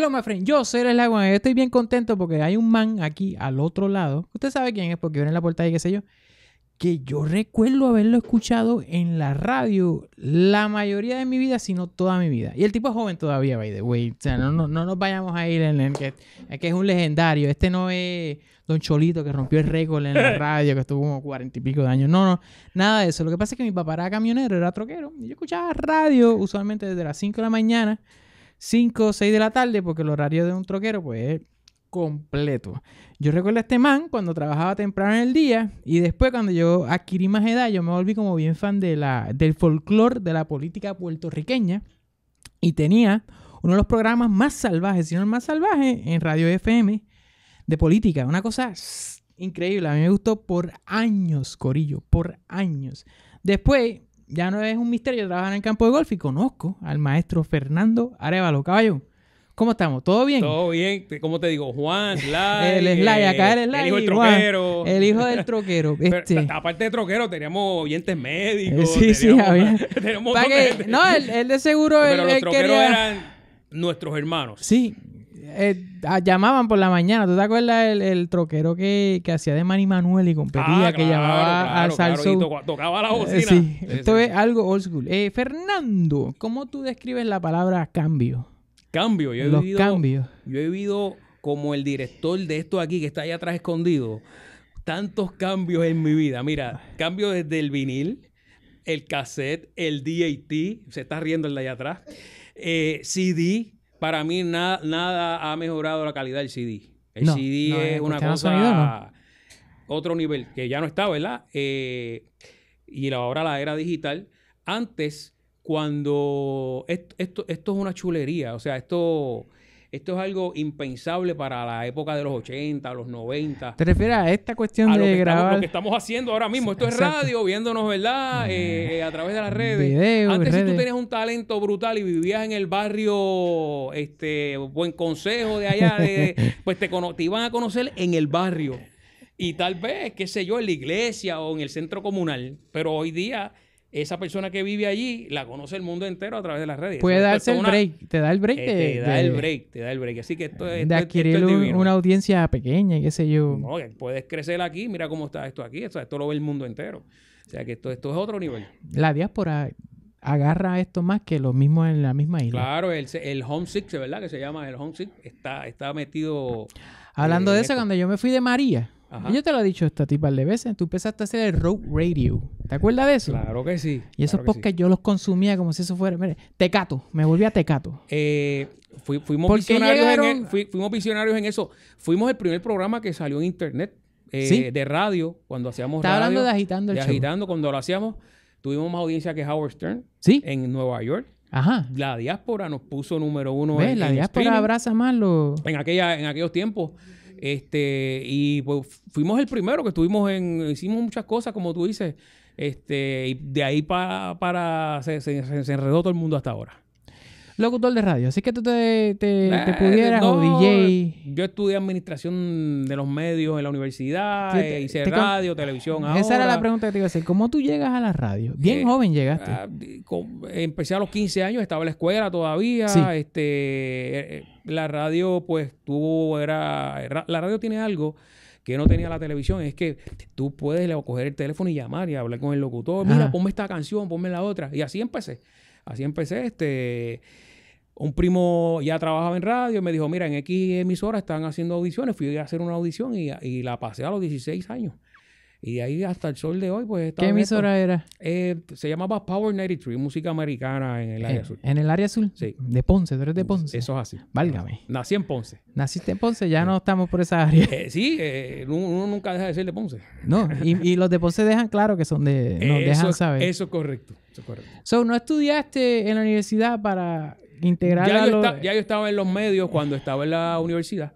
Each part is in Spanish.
Hello, my friend. Yo soy el agua. estoy bien contento porque hay un man aquí al otro lado. Usted sabe quién es porque viene en la portada y qué sé yo. Que yo recuerdo haberlo escuchado en la radio la mayoría de mi vida, si no toda mi vida. Y el tipo es joven todavía, by the way. O sea, no, no, no nos vayamos a ir en el que, que, es un legendario. Este no es Don Cholito que rompió el récord en la radio, que estuvo como cuarenta y pico de años. No, no, nada de eso. Lo que pasa es que mi papá era camionero, era troquero. Y yo escuchaba radio usualmente desde las 5 de la mañana 5 o 6 de la tarde, porque el horario de un troquero, pues es completo. Yo recuerdo a este man cuando trabajaba temprano en el día y después cuando yo adquirí más edad, yo me volví como bien fan de la, del folclore de la política puertorriqueña y tenía uno de los programas más salvajes, si no el más salvaje, en Radio FM de política. Una cosa increíble, a mí me gustó por años, Corillo, por años. Después ya no es un misterio trabajar en el campo de golf y conozco al maestro Fernando Arevalo. Caballo, ¿cómo estamos? ¿Todo bien? Todo bien. ¿Cómo te digo? Juan, Sly. el Sly, acá el Sly. Eh, el hijo del troquero. el hijo del troquero. Este. aparte de troquero, teníamos oyentes médicos. Sí, sí, había. no, él, de seguro. Pero los troqueros eran nuestros hermanos. Sí, eh, ah, llamaban por la mañana. ¿Tú te acuerdas el, troquero que, hacía de Manny Manuel y competía, ah, que llamaba al salso? tocaba la eh, bocina. esto es algo old school. Eh, Fernando, ¿cómo tú describes la palabra cambio? Cambio, yo he Los cambios. Yo he vivido como el director de esto aquí que está allá atrás escondido. Tantos cambios en mi vida. Mira, cambio desde el vinil, el cassette, el DAT, se está riendo el de allá atrás, CD, para mí nada ha mejorado la calidad del CD. El CD es una cosa... Otro nivel, que ya no está, ¿verdad? Eh, y ahora la era digital. Antes, cuando... Esto, esto, esto es una chulería. O sea, esto esto es algo impensable para la época de los 80, los 90. ¿Te refieres a esta cuestión de lo que grabar? Estamos, lo que estamos haciendo ahora mismo. Esto es radio, viéndonos, ¿verdad? Ah. Eh, eh, a través de las redes. Antes, si tú tenías un talento brutal y vivías en el barrio este Buen Consejo de allá, pues te, te iban a conocer en el barrio. Y tal vez, qué sé yo, en la iglesia o en el centro comunal. Pero hoy día esa persona que vive allí la conoce el mundo entero a través de las redes. Puede darse el break, te da el break. Eh, te da el break, te da el break. Así que esto, es, de adquirir una audiencia pequeña, qué sé yo. puedes crecer aquí, mira cómo está esto aquí, esto lo ve el mundo entero. O sea, que esto, esto es otro nivel. La diáspora agarra esto más que lo mismo en la misma isla. Claro, el, el homesick, ¿verdad? Que se llama el homesick, está, está metido... Hablando eh, de eso, cuando yo me fui de María yo te lo he dicho esta a ti de veces. Tú empezaste a hacer el road radio. ¿Te acuerdas de eso? Claro que sí. Y eso es podcasts yo los consumía como si eso fuera. Mire, tecato. Me volví a tecato. Eh, fuimos, visionarios en e, fuimos visionarios en eso. Fuimos el primer programa que salió en internet eh, de radio cuando hacíamos Está hablando de agitando el de agitando cuando lo hacíamos. Tuvimos más audiencia que Howard Stern ¿Sí? en Nueva York. Ajá. La diáspora nos puso número uno ¿Ves? En La diáspora abraza más los. En, aquella, en aquellos tiempos. Este, y pues, fuimos el primero que estuvimos en, hicimos muchas cosas, como tú dices, este, y de ahí para, se, se enredó todo el mundo hasta ahora locutor de radio. Así que tú te, pudieras DJ. Yo estudié administración de los medios en la universidad, eh, hice radio, televisión. Esa era la pregunta que te iba a hacer. ¿Cómo tú llegas a la radio? Bien eh, joven llegaste. Ah, empecé a los 15 años, estaba en la escuela todavía. Este, eh, la radio, pues tuvo. era La radio tiene algo que no tenía la televisión es que tú puedes coger el teléfono y llamar y hablar con el locutor. Mira, ponme esta canción, ponme la otra. Y así empecé. Así empecé. Este, un primo ya trabajaba en radio, y me dijo, mira, en X emisora están haciendo audiciones, fui a hacer una audición y, la pasé a los 16 años. Y ahí hasta el sol de hoy, pues... ¿Qué emisora era? Eh, se llamaba Power 93, música americana en el área eh, azul. ¿En el área azul? Sí. De Ponce, tú eres de Ponce. Eso es así. Válgame. Nací en Ponce. Naciste en Ponce, ya no estamos por esa área. Eh, sí, uno nunca deja de ser de Ponce. No, y, los de Ponce dejan claro que son de... Nos dejan saber. Eso es correcto. Eso es correcto. So, ¿no estudiaste en la universidad para ya, yo estaba en los medios cuando estaba en la universidad.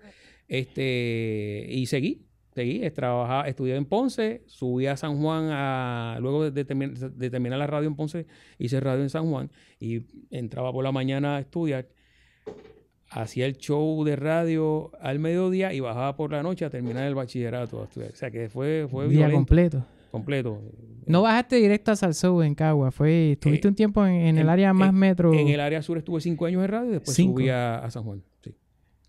Este, y seguí, seguí, trabajaba, estudié en Ponce, subí a San Juan, a, luego de, terminar la radio en Ponce, hice radio en San Juan y entraba por la mañana a estudiar, hacía el show de radio al mediodía y bajaba por la noche a terminar el bachillerato O sea que fue... fue Día completo completo. No bajaste directo a sur en Cagua, fue, estuviste eh, un tiempo en, el área más metro. En el área sur estuve cinco años en radio y después subí a, San Juan.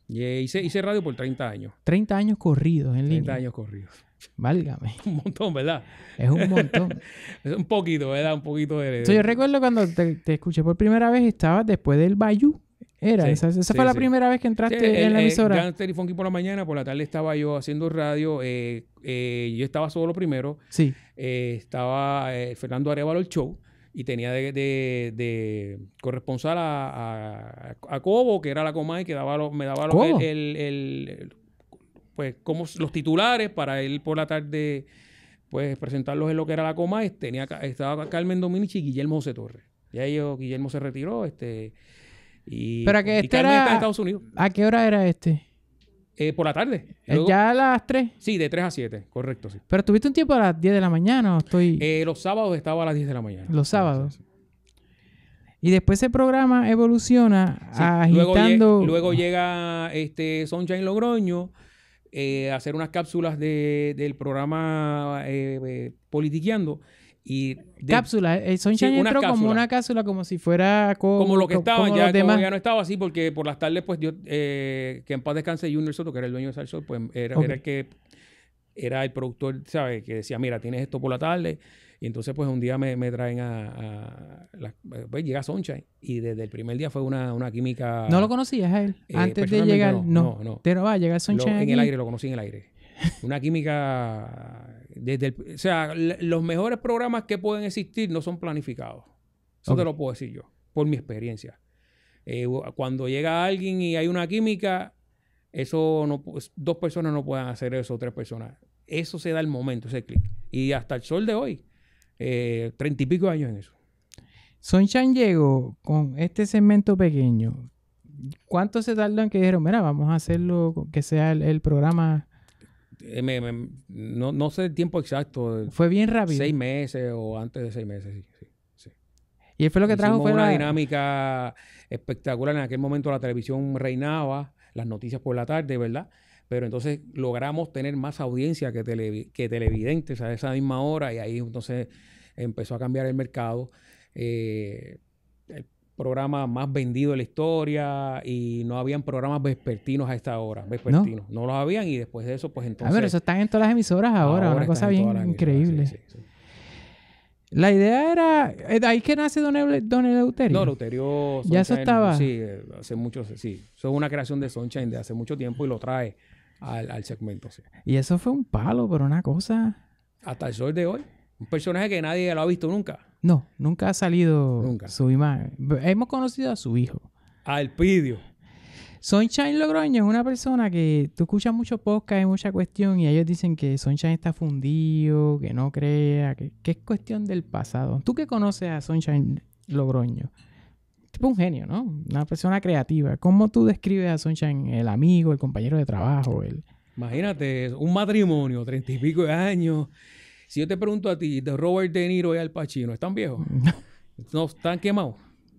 Y eh, hice, hice, radio por 30 años. 30 años corridos en línea. 30 años corridos. Válgame. un montón, ¿verdad? Es un montón. Es un poquito, ¿verdad? Un poquito de... yo recuerdo cuando te, escuché por primera vez, estabas después del Bayou. Era, esa, esa fue la primera vez que entraste en la emisora. el Gangster y por la mañana, por la tarde estaba yo haciendo radio. Eh, eh, yo estaba solo primero. Sí. Eh, estaba Fernando Arevalo el show y tenía de, de, corresponsal a, Cobo, que era la y que daba me daba pues, como los titulares para él por la tarde pues presentarlos en lo que era la Comay. Tenía, estaba Carmen Dominici y Guillermo José Torres. Ya ellos, Guillermo se retiró, este y, Pero que este en Estados Unidos. ¿A qué hora era este? Eh, por la tarde. Eh, ¿Ya a las 3? Sí, de 3 a 7, correcto, Pero tuviste un tiempo a las 10 de la mañana estoy... Eh, los sábados estaba a las 10 de la mañana. Los sábados. Y después el programa evoluciona agitando... Luego, llega este Sunshine Logroño a hacer unas cápsulas del programa Politiqueando. Y El eh, eh, Sunshine entró como una cápsula, como si fuera como lo que estaba, ya, no estaba así, porque por las tardes, pues yo eh, que en paz descanse Junior Soto, que era el dueño de Salsol, pues era, el que era el productor, ¿sabes? Que decía, mira, tienes esto por la tarde. Y entonces, pues un día me, traen a. pues llega Sunshine. Y desde el primer día fue una, química. ¿No lo conocías a él? Antes de llegar. No, no. Pero va, llega Sunshine. en el aire, lo conocí en el aire. Una química o sea, los mejores programas que pueden existir no son planificados. Eso te lo puedo decir yo, por mi experiencia. Eh, cuando llega alguien y hay una química, eso dos personas no pueden hacer eso, tres personas. Eso se da el momento, ese clic. Y hasta el sol de hoy, eh, treinta y pico años en eso. sonchan llegó con este segmento pequeño. ¿Cuánto se tardan que dijeron, mira, vamos a hacerlo, que sea el programa eh, no, sé el tiempo exacto. Eh, fue bien rápido. Seis meses o antes de seis meses, sí. sí, sí. Y fue lo que trajo fue una dinámica espectacular. En aquel momento la televisión reinaba, las noticias por la tarde, ¿verdad? Pero entonces logramos tener más audiencia que, tele, que televidentes a esa misma hora y ahí entonces empezó a cambiar el mercado. Eh, programa más vendido de la historia y no habían programas vespertinos a esta hora, vespertinos. No, los habían y después de eso, pues entonces... A ver, eso están en todas las emisoras ahora, una cosa bien increíble. La idea era... Eh, ¿De ahí que nace Don, el Don Eleuterio? No, Eleuterio... ya eso estaba... Sí, hace mucho... Sí, eso es una creación de Sunshine de hace mucho tiempo y lo trae al, al segmento. Y eso fue un palo, pero una cosa... Hasta el sol de hoy. Un personaje que nadie lo ha visto nunca. No, nunca ha salido su imagen. Hemos conocido a su hijo. A Elpidio. Sunshine Logroño es una persona que tú escuchas mucho podcast hay mucha cuestión y ellos dicen que Sunshine está fundido, que no crea, que, es cuestión del pasado. Tú qué conoces a Sunshine Logroño, tipo un genio, ¿no? Una persona creativa. ¿Cómo tú describes a Sunshine, el amigo, el compañero de trabajo? El... Imagínate, un matrimonio, treinta y pico de años si yo te pregunto a ti, de Robert De Niro y Al Pacino, ¿están viejos? ¿No están quemados?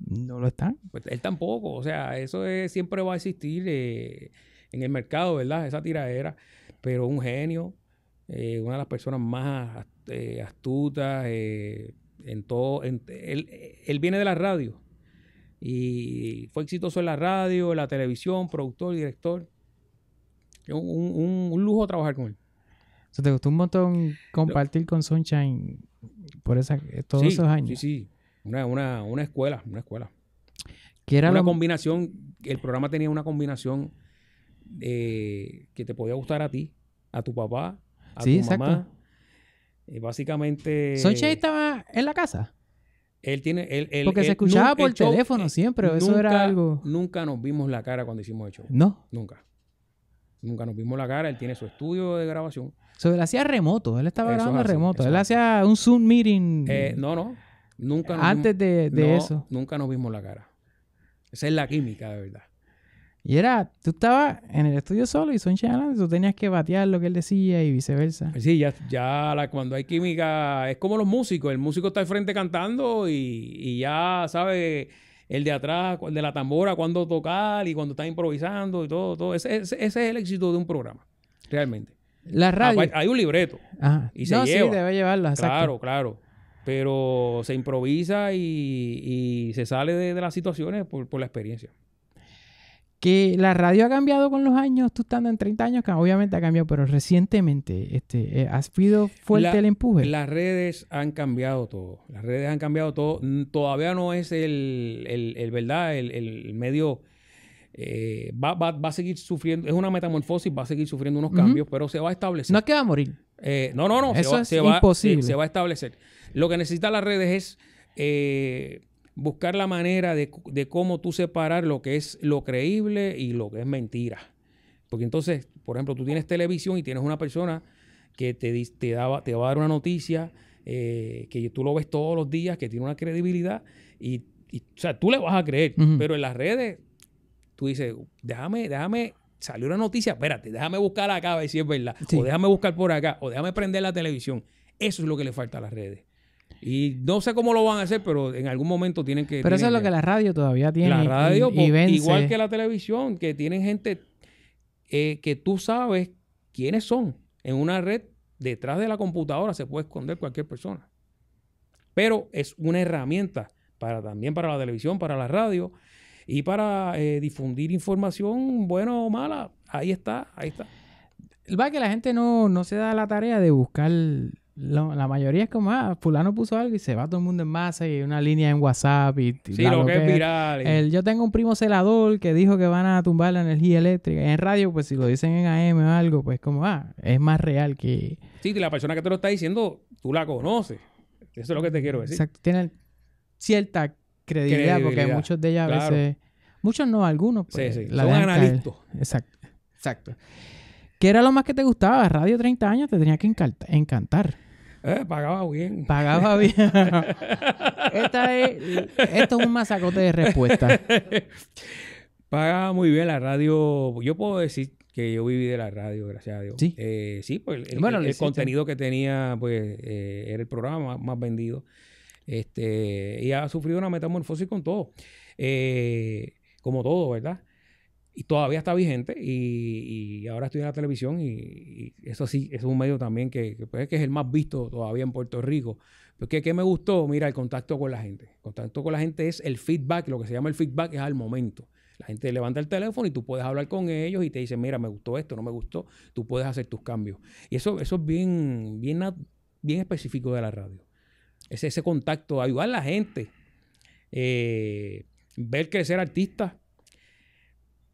No lo están. Pues él tampoco. O sea, eso siempre va a existir eh, en el mercado, ¿verdad? Esa tiradera. Pero un genio, eh, una de las personas más eh, astutas, en todo. él, viene de la radio. Y fue exitoso en la radio, en la televisión, productor, director. un lujo trabajar con él te gustó un montón compartir con Sunshine por esa, eh, todos esos años. Sí, sí. Una, una, una escuela, una escuela. era una combinación, el programa tenía una combinación eh, que te podía gustar a ti, a tu papá, a sí, tu exacto. mamá. Eh, básicamente. Sunshine estaba en la casa. Él tiene. Él, él, Porque se escuchaba por teléfono siempre. eso era algo. Nunca nos vimos la cara cuando hicimos el show. No. Nunca nunca nos vimos la cara, él tiene su estudio de grabación. So, él hacía remoto, él estaba grabando remoto, él hacía un Zoom meeting. Eh, no, no, nunca. Antes de, de eso. Nunca nos vimos la cara. Esa es la química, de verdad. Y era, tú estabas en el estudio solo y son y tú tenías que batear lo que él decía y viceversa. Sí, ya, ya cuando hay química, es como los músicos, el músico está al frente cantando y, y ya sabe el de atrás, el de la tambora, cuando tocar y cuando está improvisando y todo, todo. Ese, es el éxito de un programa, realmente. La ah, radio. Pues, hay un libreto. Ajá. Ah. Y se lleva. Sí, debe llevarla. Claro, claro. Pero se improvisa y, se sale de, las situaciones por la experiencia que la radio ha cambiado con los años, tú estando en 30 años, que obviamente ha cambiado, pero recientemente este, eh, sido fuerte el empuje. Las redes han cambiado todo, las redes han cambiado todo, mm, todavía no es el, el, verdad, el, medio... Eh, va, a seguir sufriendo, es una metamorfosis, va a seguir sufriendo unos cambios, pero se va a establecer. No es que va a morir. Eh, no, no, no. Eso se va, es imposible. se, va a establecer. Lo que necesitan las redes es buscar la manera de, cómo tú separar lo que es lo creíble y lo que es mentira. Porque entonces, por ejemplo, tú tienes televisión y tienes una persona que te, te, daba te va a dar una noticia eh, que tú lo ves todos los días, que tiene una credibilidad y, tú le vas a creer, pero en las redes tú dices, déjame, déjame salió una noticia, espérate, déjame buscar acá a ver si es verdad, o déjame buscar por acá, o déjame prender la televisión. Eso es lo que le falta a las redes. Y no sé cómo lo van a hacer, pero en algún momento tienen que... Pero eso es lo que la radio todavía tiene. La radio, igual que la televisión, que tienen gente eh, que tú sabes quiénes son. En una red, detrás de la computadora se puede esconder cualquier persona. Pero es una herramienta para también para la televisión, para la radio y para eh, difundir información buena o mala. Ahí está, ahí está. Va que la gente no, no se da la tarea de buscar la mayoría es como, ah, fulano puso algo y se va todo el mundo en masa y una línea en WhatsApp y... Sí, lo que es viral. yo tengo un primo celador que dijo que van a tumbar la energía eléctrica. en radio, pues si lo dicen en AM o algo, pues como, ah, es más real que... Sí, la persona que te lo está diciendo, tú la conoces. Eso es lo que te quiero decir. Exacto. tiene cierta credibilidad, porque muchos de ellas a veces... Muchos no, algunos. Pues, son analistas. Exacto. Exacto. ¿Qué era lo más que te gustaba? Radio 30 años te tenía que encantar. Eh, pagaba bien. Pagaba bien. esto es un masacote de respuesta. Pagaba muy bien la radio. Yo puedo decir que yo viví de la radio, gracias a Dios. Sí, eh, sí pues el, contenido que tenía pues eh, era el programa más vendido. Este, y ha sufrido una metamorfosis con todo. como todo, ¿verdad? y todavía está vigente y, ahora estoy en la televisión y, eso sí, es un medio también que, pues, que, es el más visto todavía en Puerto Rico. Porque pues, ¿qué me gustó? Mira, el contacto con la gente. El contacto con la gente es el feedback, lo que se llama el feedback es al momento. La gente levanta el teléfono y tú puedes hablar con ellos y te dicen, mira, me gustó esto, no me gustó, tú puedes hacer tus cambios. Y eso, eso es bien, bien, bien específico de la radio. Es ese contacto, ayudar a la gente, eh, ver crecer artistas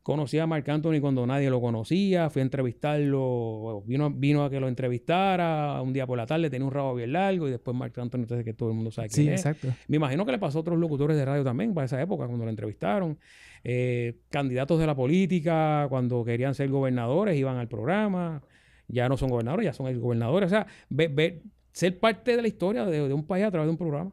Conocí a Marc Anthony cuando nadie lo conocía, fui a entrevistarlo, vino, vino a que lo entrevistara, un día por la tarde tenía un rabo bien largo y después Marc Anthony, entonces que todo el mundo sabe quién sí, exacto. Me imagino que le pasó a otros locutores de radio también para esa época cuando lo entrevistaron. Eh, candidatos de la política, cuando querían ser gobernadores, iban al programa, ya no son gobernadores, ya son gobernador. O sea, ver ser parte de la historia de un país a través de un programa.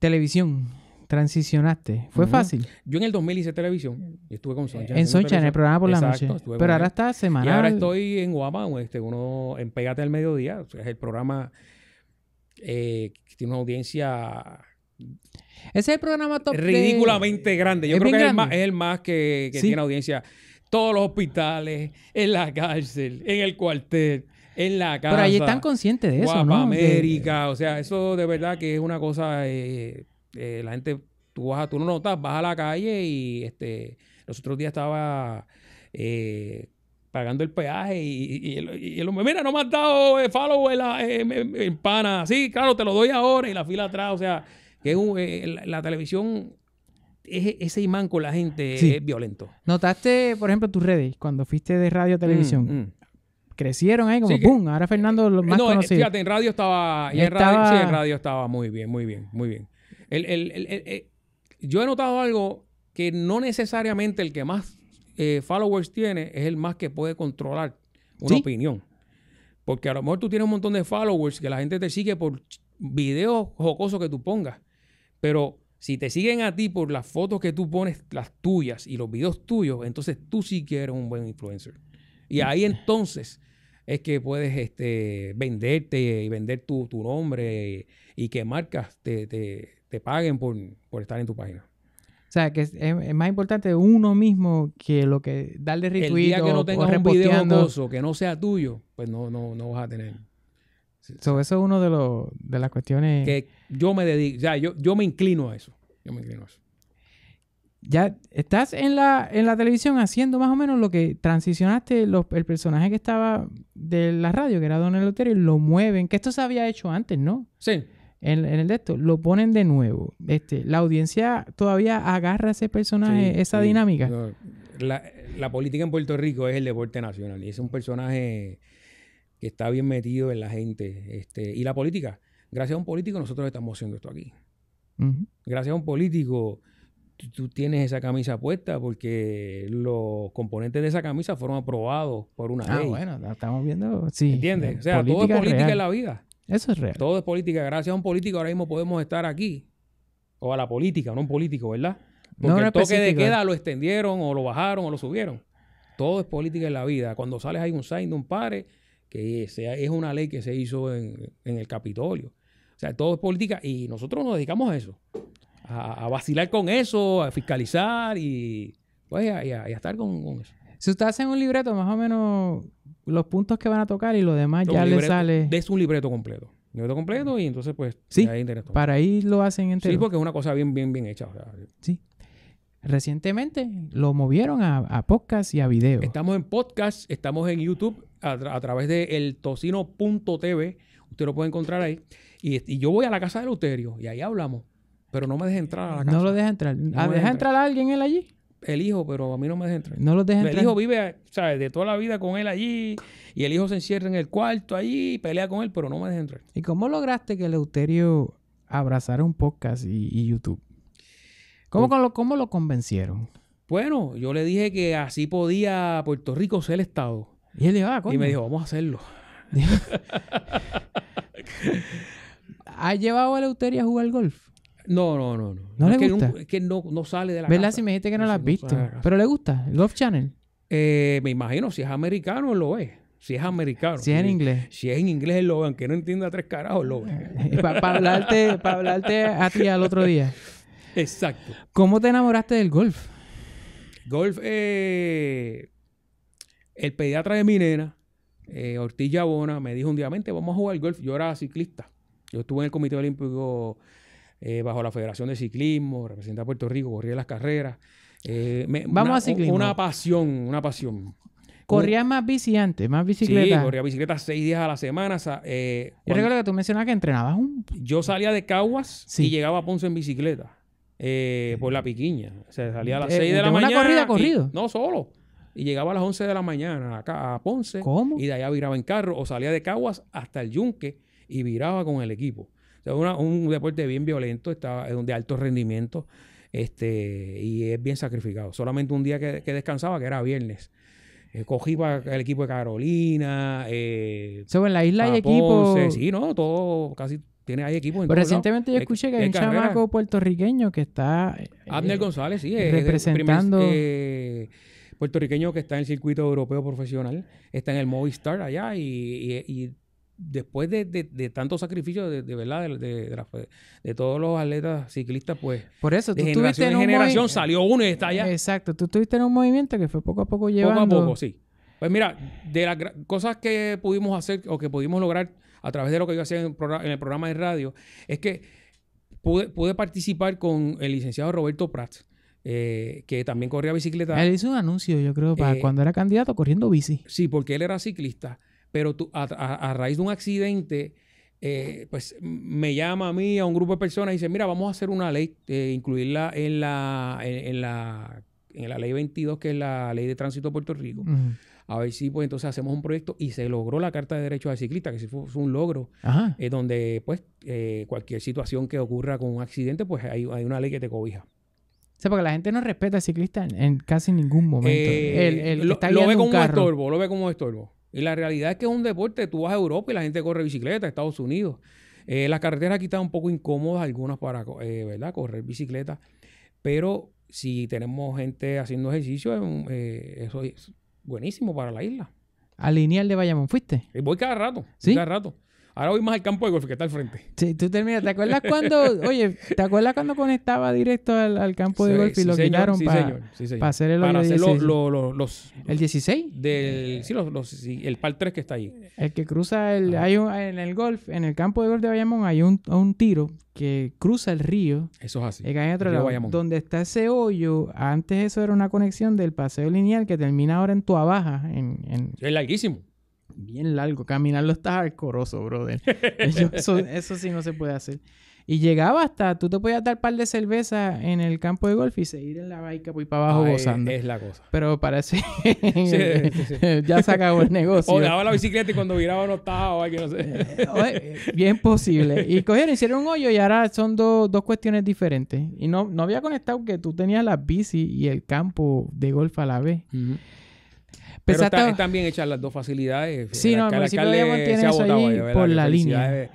Televisión transicionaste? ¿Fue fácil? Yo en el 2000 hice televisión. estuve con Soncha. En Soncha, en el programa por la noche. Pero ahora está semanal. Y ahora estoy en Guapa, este, uno, en Pégate al Mediodía. Es el programa eh, que tiene una audiencia... Ese es el programa top Ridículamente grande. Yo creo que es el, más, que, tiene audiencia. Todos los hospitales, en la cárcel, en el cuartel en la casa. Pero ahí están conscientes de eso, Guapa América, o sea, eso de verdad que es una cosa eh, eh, la gente, tú vas, tú no notas, vas a la calle y este, los otros días estaba eh, pagando el peaje y, el hombre, mira, no me has dado eh, follow en, la, Sí, claro, te lo doy ahora y la fila atrás. O sea, que la, televisión es ese imán con la gente es violento. ¿Notaste, por ejemplo, tus redes cuando fuiste de radio a mm, televisión? Mm. Crecieron ahí como ¡pum! Ahora Fernando lo más no, Fíjate, en radio estaba... en radio estaba muy bien, muy bien, muy bien. Eh, yo he notado algo que no necesariamente el que más eh, followers tiene es el más que puede controlar una opinión. Porque a lo mejor tú tienes un montón de followers que la gente te sigue por videos jocosos que tú pongas. Pero si te siguen a ti por las fotos que tú pones, las tuyas y los videos tuyos, entonces tú sí que eres un buen influencer. Y mm. ahí entonces es que puedes este, venderte y vender tu, nombre y, que marcas te, te paguen por, estar en tu página. O sea, que es, más importante uno mismo que lo que darle retweet El no un que no sea tuyo, pues no, no, no vas a tener. eso es una de, los, las cuestiones... Que yo me dedico, ya, yo, yo me inclino a eso. Yo me inclino a eso. Ya estás en la, en la televisión haciendo más o menos lo que transicionaste, el personaje que estaba de la radio, que era Don y lo mueven, que esto se había hecho antes, ¿no? Sí en, el de lo ponen de nuevo. Este, la audiencia todavía agarra ese personaje, esa dinámica. la, política en Puerto Rico es el deporte nacional y es un personaje que está bien metido en la gente. Este, y la política, gracias a un político nosotros estamos haciendo esto aquí. Gracias a un político tú, tienes esa camisa puesta porque los componentes de esa camisa fueron aprobados por una ah, ley. Ah, bueno, la estamos viendo. Sí. ¿Entiendes? Eh, o sea, todo es política en la vida. Eso es real. Todo es política. Gracias a un político ahora mismo podemos estar aquí. O a la política, no un político, ¿verdad? Porque el toque de queda lo extendieron o lo bajaron o lo subieron. Todo es política en la vida. Cuando sales hay un sign de un padre que es una ley que se hizo en, el Capitolio. O sea, todo es política y nosotros nos dedicamos a eso. A, vacilar con eso, a fiscalizar y, pues, a, estar con eso. Si usted hace un libreto, más o menos los puntos que van a tocar y lo demás ya le sale. Es un libreto completo. Un Libreto completo y entonces, pues, sí, para ahí lo hacen entero. Sí, porque es una cosa bien, bien, bien hecha. sí. Recientemente lo movieron a, podcast y a video. Estamos en podcast, estamos en YouTube a, través de eltocino.tv. Usted lo puede encontrar ahí. Y, yo voy a la casa de Luterio y ahí hablamos. Pero no me deja entrar a la casa. No lo deja entrar. Ah, ¿Deja entrar. entrar a alguien él allí? el hijo, pero a mí no me deja entrar. No lo deja entrar. El hijo vive, ¿sabes? De toda la vida con él allí y el hijo se encierra en el cuarto allí y pelea con él, pero no me deja entrar. ¿Y cómo lograste que Eleuterio abrazara un podcast y, YouTube? ¿Cómo, pues lo, lo convencieron? Bueno, yo le dije que así podía Puerto Rico ser el Estado. Y él dijo, ah, Y me dijo, vamos a hacerlo. ¿Has llevado a Eleuterio a jugar golf? No, no, no. No, ¿No, le gusta? es que no, sale de la ¿Verdad? Si me dijiste que no, la has visto. Pero le gusta. ¿Golf Channel. Eh, me imagino, si es americano, lo es. Si es americano. Si es en inglés. Si es en inglés, lo ve. Aunque no entienda tres carajos, lo ve. Para hablarte, para hablarte a ti al otro día. Exacto. ¿Cómo te enamoraste del golf? Golf, eh, el pediatra de mi nena, eh, Ortiz Yabona, me dijo un día, vamos a jugar golf. Yo era ciclista. Yo estuve en el Comité Olímpico eh, bajo la Federación de Ciclismo, representa a Puerto Rico, corría las carreras. Eh, Vamos una, a Una pasión, una pasión. Corría más bici antes, más bicicleta. Sí, corría bicicleta seis días a la semana. Eh, yo recuerdo que tú mencionabas que entrenabas un... Yo salía de Caguas y llegaba a Ponce en bicicleta. Eh, por la piquiña. O sea, salía a las seis de la mañana. ¿Una corrida corrido? no, solo. Y llegaba a las once de la mañana acá a Ponce. ¿Cómo? Y de allá viraba en carro o salía de Caguas hasta el Yunque y viraba con el equipo un deporte bien violento, está, de alto rendimiento este, y es bien sacrificado. Solamente un día que, descansaba, que era viernes. Eh, cogí para el equipo de Carolina. Eh, ¿Sobre en la isla hay equipos. Sí, no, todo, casi tiene hay equipos. Pues Pero recientemente yo escuché que hay, un chamaco puertorriqueño que está. Eh, Abner González, sí. Es, el primer, puertorriqueño que está en el circuito europeo profesional, está en el Movistar allá y después de, de, de tantos sacrificios de, verdad de, todos los atletas ciclistas pues por eso de generación en, generación salió uno y está allá exacto tú estuviste en un movimiento que fue poco a poco llevando poco a poco sí pues mira de las cosas que pudimos hacer o que pudimos lograr a través de lo que yo hacía en, el programa de radio es que pude, participar con el licenciado Roberto Prats eh, que también corría bicicleta. Él hizo un anuncio, yo creo, para eh, cuando era candidato corriendo bici. Sí, porque él era ciclista pero a, raíz de un accidente, eh, pues me llama a mí, a un grupo de personas y dice, mira, vamos a hacer una ley, eh, incluirla en la, en, la, en la ley 22, que es la ley de tránsito de Puerto Rico. A ver si, pues entonces hacemos un proyecto y se logró la Carta de Derechos de Ciclista, que sí fue, un logro, Es eh, donde pues cualquier situación que ocurra con un accidente, pues hay, hay una ley que te cobija. O sea, porque la gente no respeta al ciclista en, casi ningún momento. lo, ve como un, estorbo, lo ve como un estorbo. Y la realidad es que es un deporte, tú vas a Europa y la gente corre bicicleta, Estados Unidos. Eh, las carreteras aquí están un poco incómodas algunas para eh, ¿verdad? correr bicicleta, pero si tenemos gente haciendo ejercicio, eh, eso es buenísimo para la isla. a lineal de Bayamón fuiste? voy cada rato, ¿Sí? cada rato. Ahora voy más al campo de golf que está al frente. Sí, tú terminas. ¿Te acuerdas cuando, oye, ¿te acuerdas cuando conectaba directo al, campo de golf y lo quitaron para, hacer el para ¿El 16? Del, sí, los, el par 3 que está ahí. El que cruza el... Hay en el golf, en el campo de golf de Bayamón hay un, tiro que cruza el río. Eso es así. Que hay otro lado, donde está ese hoyo, antes eso era una conexión del paseo lineal que termina ahora en Tuabaja. En, en, es larguísimo bien largo. Caminarlo está arcoroso, brother. eso, eso, sí no se puede hacer. Y llegaba hasta, tú te podías dar un par de cerveza en el campo de golf y seguir en la baica por para abajo ah, gozando. Es la cosa. Pero parece sí, ya se acabó el negocio. O daba la bicicleta y cuando viraba no estaba o algo no eh, eh, bien posible. Y cogieron, hicieron un hoyo y ahora son dos cuestiones diferentes. Y no, no había conectado que tú tenías la bici y el campo de golf a la vez. Pero también las dos facilidades. Eh, sí, no, el municipio de tiene eso por la línea.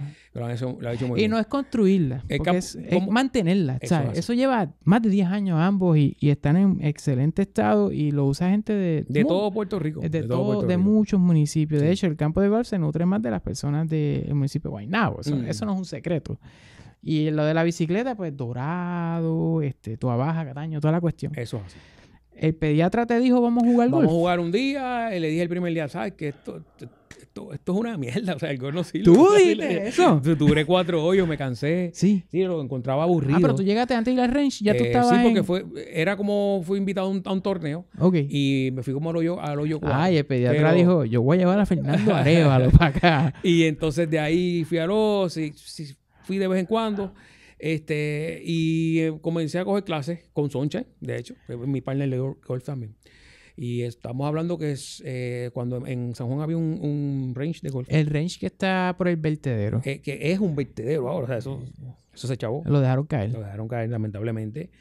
y no es construirla, es, mantenerla. Eso, eso, lleva más de 10 años ambos y, están en excelente estado y lo usa gente de... todo Puerto Rico. De, de muchos municipios. De hecho, el campo de golf se nutre más de las personas del municipio de Guaynabo. Mm. Eso no es un secreto. Y lo de la bicicleta, pues Dorado, este, Baja, Cataño, toda la cuestión. Eso es así el pediatra te dijo, vamos a jugar golf. Vamos a jugar un día. Y le dije el primer día, ¿sabes que esto, esto, es una mierda. O sea, el no sirve. ¿Tú dices eso? tuve cuatro hoyos, me cansé. Sí. Sí, lo encontraba aburrido. Ah, pero tú llegaste antes de ir range, ya tú eh, estabas Sí, porque fue, era como, fui invitado a un, torneo. Ok. Y me fui como al hoyo, al hoyo el pediatra dijo, yo voy a llevar a Fernando Arevalo para acá. Y entonces de ahí fui a los, y, fui de vez en cuando. Este, y eh, comencé a coger clases con Soncha, de hecho, eh, mi partner de golf también. Y estamos hablando que es eh, cuando en San Juan había un, un, range de golf. El range que está por el vertedero. Que, es un vertedero ahora, o sea, eso, eso se chavó. Lo dejaron caer. Lo dejaron caer, lamentablemente.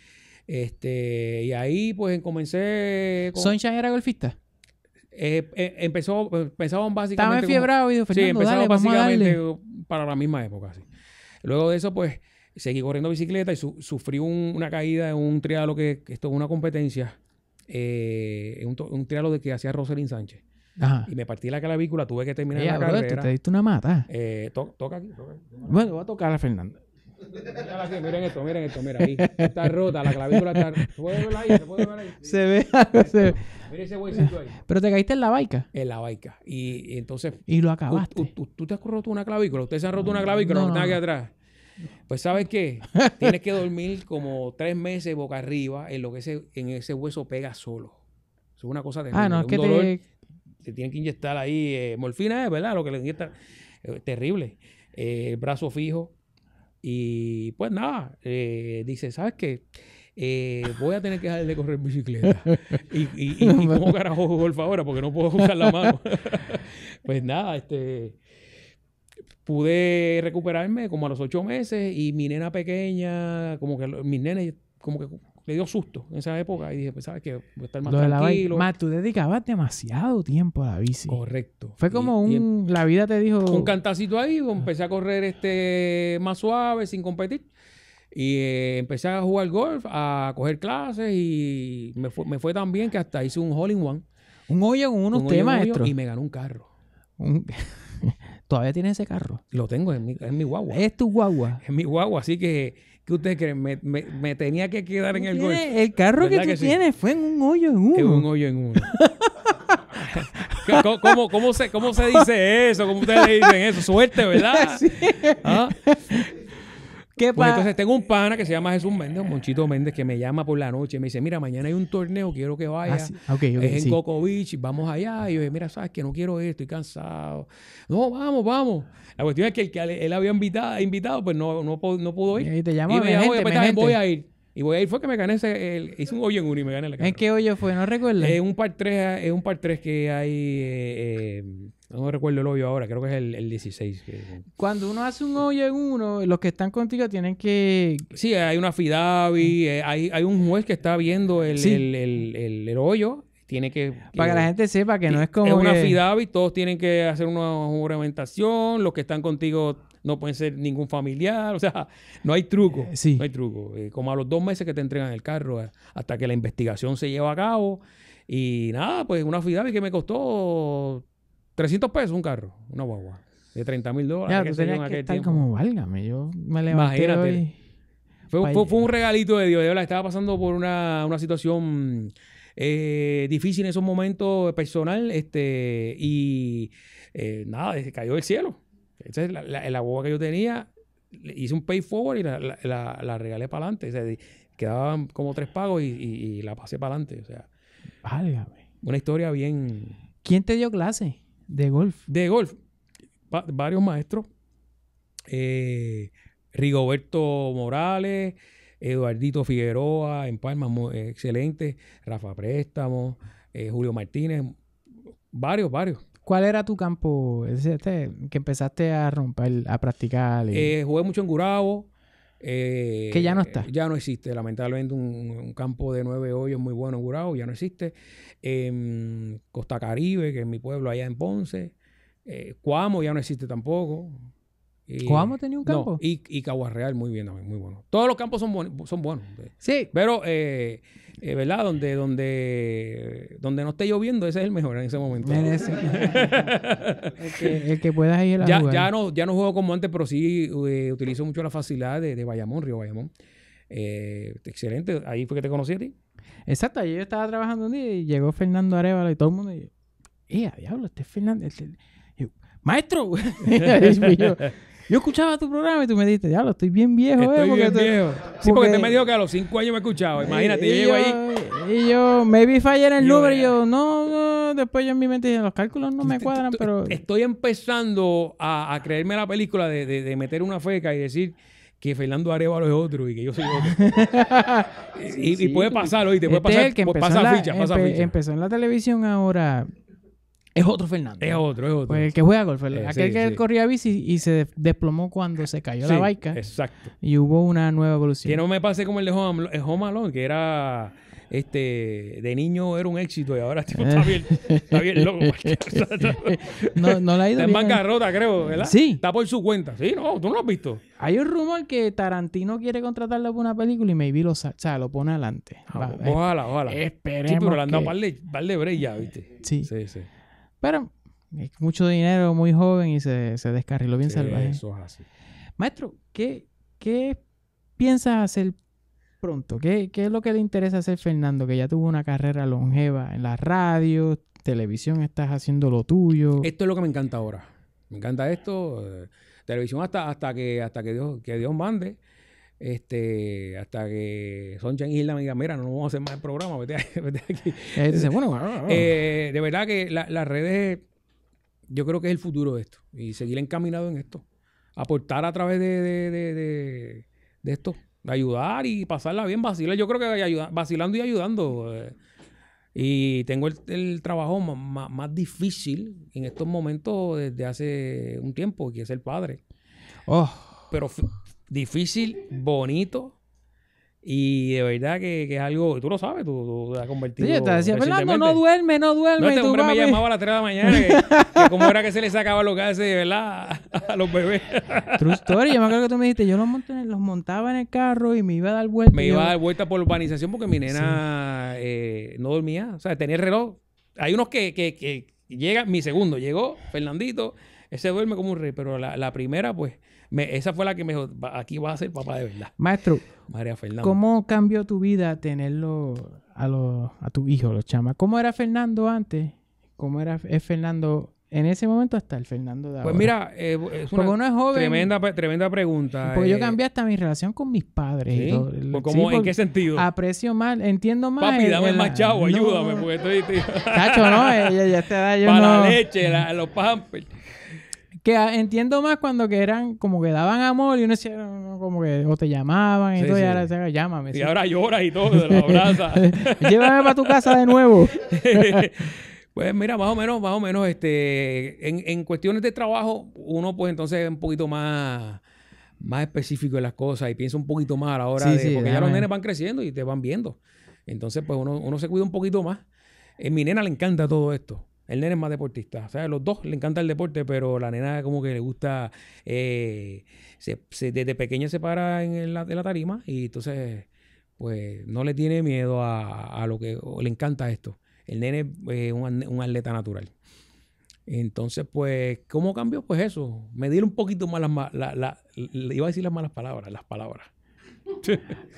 Este, y ahí pues comencé. Con... era golfista? empezó, pues, empezaron básicamente. Estaba enfiebrado y sí, básicamente para la misma época, así Luego de eso, pues seguí corriendo bicicleta y su, sufrí una caída en un triálogo que, esto es una competencia, eh, un, un de que hacía Rosalind Sánchez. Y me partí la clavícula, tuve que terminar la carrera. Te diste una mata. Eh, toca aquí. Bueno, voy a tocar a Fernanda. miren esto, miren esto, miren ahí. Está rota, la clavícula está. ¿Se ahí? ¿Se puede ahí? Se ve se ve. Mira ese huesito ahí. Pero te caíste en la baica. En la baica. Y, entonces. Y lo acabaste. ¿Tú, te has roto una clavícula? ustedes se han roto una clavícula? No, no, está aquí atrás. Pues sabes qué, tienes que dormir como tres meses boca arriba en lo que ese, en ese hueso pega solo. es una cosa ah, terrible. Ah, no, que te... tienen que inyectar ahí eh, morfina, es eh, verdad, lo que le inyectan. Eh, terrible. el brazo fijo. Y pues nada, dice, ¿sabes qué? voy a tener que dejar de correr bicicleta. y, y, cómo carajo por ahora? porque no puedo usar la mano. pues nada, este pude recuperarme como a los ocho meses y mi nena pequeña, como que mis nena como que le dio susto en esa época y dije, pues sabes que voy a estar más tranquilo. Más, tú dedicabas demasiado tiempo a la bici. Correcto. Fue como un, em, la vida te dijo... Un cantacito ahí, ah. empecé a correr este más suave, sin competir. Y eh, empecé a jugar golf, a coger clases y me fue, me fue tan bien que hasta hice un hole in one. Un hoyo con unos temas, Y me ganó un carro. Un... ¿Todavía tiene ese carro? Lo tengo, en mi, mi guagua. Es tu guagua. Es mi guagua, así que, ¿qué ustedes creen? Me, me, tenía que quedar en el golf. El carro que tú tienes fue en un hoyo en uno. En un hoyo en uno. ¿Cómo, cómo, se, ¿Cómo se dice eso? ¿Cómo ustedes le dicen eso? Suerte, ¿verdad? Sí. ¿Ah? ¿Qué pues entonces tengo un pana que se llama Jesús Méndez, un Monchito Méndez, que me llama por la noche y me dice, mira, mañana hay un torneo, quiero que vayas ah, es en sí. Coco Beach, vamos allá. Y yo, mira, sabes que no quiero ir, estoy cansado. No, vamos, vamos. La cuestión es que el que él había invitado, invitado pues no, no, pudo ir. Y, te llama, y me también voy a ir. Y voy a ir, fue que me gané ese, hice un hoyo en uno y me gané la carrera. ¿En qué hoyo fue? No recuerdo. Es un par 3, es un par 3 que hay, eh, eh, no recuerdo el hoyo ahora, creo que es el, 16. Cuando uno hace un hoyo en uno, los que están contigo tienen que... Sí, hay una fidavi, mm. eh, hay, un juez que está viendo el, hoyo tiene que, Para que la gente sepa que no es como... Es una que... todos tienen que hacer una juramentación, los que están contigo no pueden ser ningún familiar, o sea, no hay truco. Eh, no hay truco. Eh, como a los dos meses que te entregan el carro, eh, hasta que la investigación se lleva a cabo. Y nada, pues una FIDAVI que me costó 300 pesos un carro, una guagua, de 30 mil dólares. Ya, que como, válgame, me levanté Imagínate. Fue, fue, un regalito de Dios. De estaba pasando por una, situación difícil en esos momentos personal. Este, y nada nada, cayó del cielo entonces la, la, que yo tenía. Hice un pay forward y la, regalé para adelante. quedaban como tres pagos y, la pasé para adelante. O sea, Una historia bien. ¿Quién te dio clase de golf? De golf. varios maestros. Eh, Rigoberto Morales, Eduardito Figueroa, en Palma, excelente. Rafa Préstamo, eh, Julio Martínez. Varios, varios. ¿Cuál era tu campo este, que empezaste a romper, a practicar? Eh, jugué mucho en Gurabo. Eh, que ya no está. Ya no existe. Lamentablemente, un, campo de nueve hoyos muy bueno en Gurabo ya no existe. En Costa Caribe, que es mi pueblo allá en Ponce. Eh, Cuamo ya no existe tampoco. ¿Cómo ¿Coamo tenía un campo? No, y, Caguarreal, muy bien muy bueno. Todos los campos son, son buenos. Sí. Pero, eh, eh, ¿verdad? Donde, donde, donde no esté lloviendo, ese es el mejor en ese momento. el, que, el, puedas ir a ya, jugar. Ya no, ya no juego como antes, pero sí eh, utilizo mucho la facilidad de, Bayamón, Río Bayamón. Eh, excelente. Ahí fue que te conocí a ti. Exacto. Yo estaba trabajando un día y llegó Fernando Arevalo y todo el mundo. Y yo, ¡eh, diablo! Este Fernando. Este, yo, ¡Maestro! y yo escuchaba tu programa y tú me dijiste, ya lo estoy bien viejo, eh, estoy eh, bien viejo. Sí, porque, usted me dijo que a los cinco años me escuchaba. Imagínate, y, yo, llego ahí. Y yo, maybe fallé en el número y yo, no, no, después yo en mi mente dije, los cálculos no me cuadran, pero. Estoy empezando a, creerme la película de, meter una feca y decir que Fernando Arevalo es otro y que yo soy otro. y, y, puede pasar, oíste, puede este pasar. pasa el ficha, pasa ficha. empezó en la televisión ahora es otro Fernando. Es otro, es otro. Pues el que juega golf. El, eh, aquel que corría bici y se desplomó cuando se cayó la baica. Exacto. Y hubo una nueva evolución. Que no me pase como el de Home, eh, que era este, de niño era un éxito y ahora tipo, está bien, está bien loco. no, no la ha ido está en bancarrota, creo, ¿verdad? Sí. Está por su cuenta. Sí, no, tú no lo has visto. Hay un rumor que Tarantino quiere contratarlo para una película y maybe lo, o sea, lo pone adelante. Ah, ojalá, ojalá. Esperemos. Eh, sí, pero le han dado que... par de, par de ¿viste? Sí. Sí, sí. Pero mucho dinero, muy joven y se, se descarriló bien salvaje. Eso Maestro, ¿qué, qué piensas hacer pronto? ¿Qué, ¿Qué, es lo que le interesa hacer Fernando? Que ya tuvo una carrera longeva en la radio, televisión, estás haciendo lo tuyo. Esto es lo que me encanta ahora. Me encanta esto. Eh, televisión hasta, hasta, que, hasta que, Dios, que Dios mande este, hasta que Son y Isla me diga, mira, no vamos a hacer más el programa, vete, aquí. Ah, ah". Eh, de verdad que las redes, yo creo que es el futuro de esto y seguir encaminado en esto. Aportar a través de, de, esto, ayudar y pasarla bien, vacilar. Yo creo que vacilando y ayudando. Eh. Y tengo el, trabajo más, difícil en estos momentos desde hace un tiempo, que es el padre. Oh. Pero difícil, bonito. Y de verdad que, es algo, tú lo sabes, tú, tú has convertido. Sí, yo te decía, Fernando, pues no duerme, no duerme. este hombre me llamaba a las 3 de la mañana, que, cómo era que se le sacaba los gases, ¿verdad? A los bebés. True story, yo me acuerdo que tú me dijiste, yo los, monté, los montaba en el carro y me iba a dar vuelta. Me iba a dar vuelta por urbanización porque mi nena eh, no dormía, o sea, tenía el reloj. Hay unos que, que, que llegan, mi segundo llegó, Fernandito, ese duerme como un rey, pero la, la primera, pues esa fue la que me dijo, aquí va a ser papá de verdad. Maestro, María Fernanda. ¿cómo cambió tu vida tenerlo a, los, a tu hijo, los chamas? ¿Cómo era Fernando antes? ¿Cómo era es Fernando en ese momento hasta el Fernando de pues ahora. Pues mira, eh, es una uno es joven. Tremenda, tremenda pregunta. Porque yo eh. cambié hasta mi relación con mis padres. ¿Sí? Todo, pues, ¿Cómo, en qué sentido? Aprecio más, entiendo más. Papi, dame más chavo, ayúdame, porque estoy. Tío. Cacho, no, eh, ya te da yo. Para la leche, los pampers. Que entiendo más cuando que eran como que daban amor y uno decía, como que o te llamaban y todo, y ahora se llámame. Y ahora lloras y todo, te lo abrazas. Llévame para tu casa de nuevo. pues mira, más o menos, más o menos, este, en, en cuestiones de trabajo, uno pues entonces es un poquito más más específico en las cosas y piensa un poquito más a la hora de. porque ya los nenes van creciendo y te van viendo. Entonces, pues uno, uno se cuida un poquito más. A eh, mi nena le encanta todo esto. El nene es más deportista. O sea, los dos le encanta el deporte, pero la nena como que le gusta... Eh, desde pequeña se para en la, la, tarima y entonces pues no le tiene miedo a, lo que le encanta esto. El nene es eh, un, atleta natural. Entonces, pues, ¿cómo cambió? Pues eso, Me dieron un poquito más las... La, iba a decir las malas palabras, las palabras.